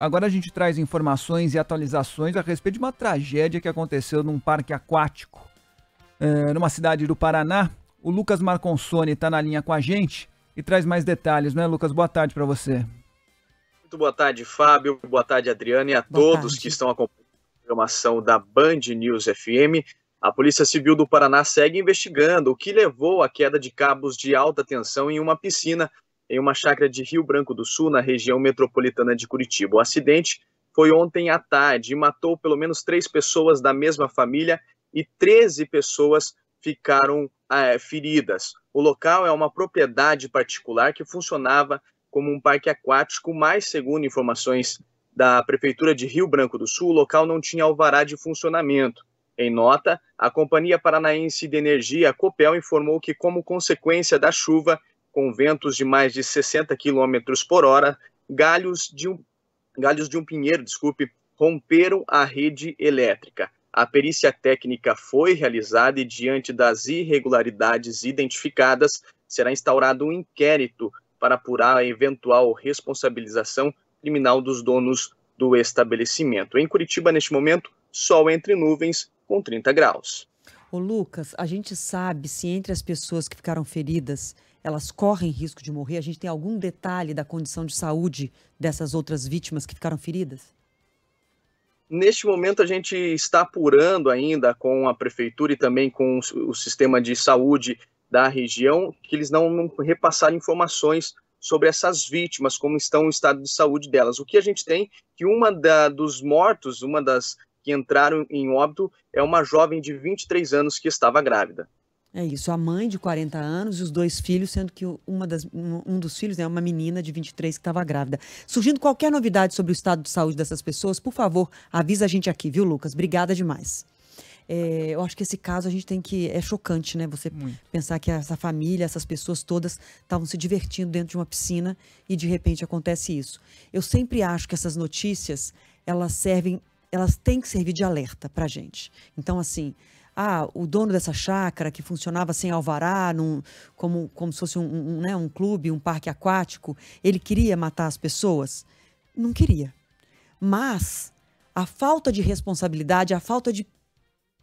Agora a gente traz informações e atualizações a respeito de uma tragédia que aconteceu num parque aquático, é, numa cidade do Paraná. O Lucas Marconsoni está na linha com a gente e traz mais detalhes, né, Lucas? Boa tarde para você. Muito boa tarde, Fábio. Boa tarde, Adriana, e a boa todos tarde. que estão acompanhando a programação da Band News FM. A Polícia Civil do Paraná segue investigando o que levou à queda de cabos de alta tensão em uma piscina em uma chácara de Rio Branco do Sul, na região metropolitana de Curitiba. O acidente foi ontem à tarde e matou pelo menos três pessoas da mesma família e 13 pessoas ficaram é, feridas. O local é uma propriedade particular que funcionava como um parque aquático, mas, segundo informações da Prefeitura de Rio Branco do Sul, o local não tinha alvará de funcionamento. Em nota, a Companhia Paranaense de Energia, a COPEL, informou que, como consequência da chuva, com ventos de mais de 60 km por hora, galhos de um, galhos de um pinheiro, desculpe, romperam a rede elétrica. A perícia técnica foi realizada e, diante das irregularidades identificadas, será instaurado um inquérito para apurar a eventual responsabilização criminal dos donos do estabelecimento. Em Curitiba, neste momento, sol entre nuvens com 30 graus. Ô Lucas, a gente sabe se entre as pessoas que ficaram feridas elas correm risco de morrer? A gente tem algum detalhe da condição de saúde dessas outras vítimas que ficaram feridas? Neste momento, a gente está apurando ainda com a prefeitura e também com o sistema de saúde da região que eles não, repassaram informações sobre essas vítimas, como estão o estado de saúde delas. O que a gente tem que uma da, dos mortos, uma das que entraram em óbito, é uma jovem de 23 anos que estava grávida. É isso, a mãe de 40 anos e os dois filhos, sendo que uma das, um dos filhos né, é né, uma menina de 23 que estava grávida. Surgindo qualquer novidade sobre o estado de saúde dessas pessoas, por favor, avisa a gente aqui, viu, Lucas? Obrigada demais. É, eu acho que esse caso a gente tem que. É chocante, né? Você Muito. pensar que essa família, essas pessoas todas estavam se divertindo dentro de uma piscina e de repente acontece isso. Eu sempre acho que essas notícias, elas servem, elas têm que servir de alerta pra gente. Então, assim ah, o dono dessa chácara que funcionava sem alvará, num, como, como se fosse um, um, né, um clube, um parque aquático, ele queria matar as pessoas? Não queria. Mas a falta de responsabilidade, a falta de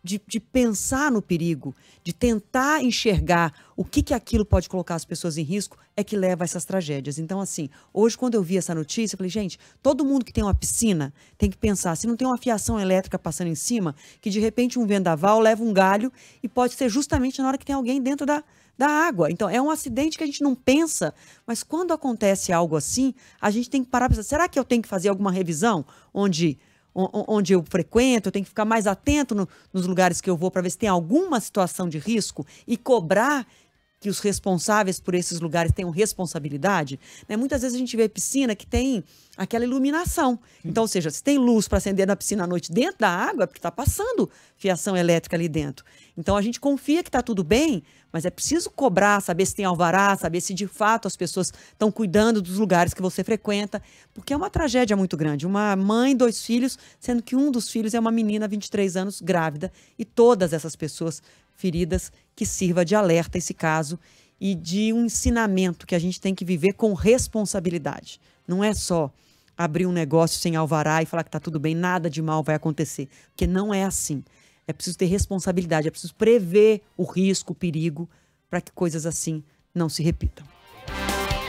de, de, pensar no perigo, de tentar enxergar o que, que aquilo pode colocar as pessoas em risco, é que leva a essas tragédias. Então, assim, hoje, quando eu vi essa notícia, eu falei, gente, todo mundo que tem uma piscina tem que pensar, se não tem uma fiação elétrica passando em cima, que de repente um vendaval leva um galho e pode ser justamente na hora que tem alguém dentro da, da água. Então, é um acidente que a gente não pensa, mas quando acontece algo assim, a gente tem que parar para pensar, será que eu tenho que fazer alguma revisão onde onde eu frequento, eu tenho que ficar mais atento no, nos lugares que eu vou para ver se tem alguma situação de risco e cobrar que os responsáveis por esses lugares tenham responsabilidade? Né? Muitas vezes a gente vê piscina que tem aquela iluminação. Então, ou seja, se tem luz para acender na piscina à noite dentro da água, é porque está passando fiação elétrica ali dentro. Então, a gente confia que está tudo bem, mas é preciso cobrar, saber se tem alvará, saber se de fato as pessoas estão cuidando dos lugares que você frequenta, porque é uma tragédia muito grande. Uma mãe, dois filhos, sendo que um dos filhos é uma menina, 23 anos, grávida, e todas essas pessoas feridas, que sirva de alerta esse caso e de um ensinamento que a gente tem que viver com responsabilidade. Não é só abrir um negócio sem alvará e falar que está tudo bem, nada de mal vai acontecer, porque não é assim. É preciso ter responsabilidade, é preciso prever o risco, o perigo, para que coisas assim não se repitam.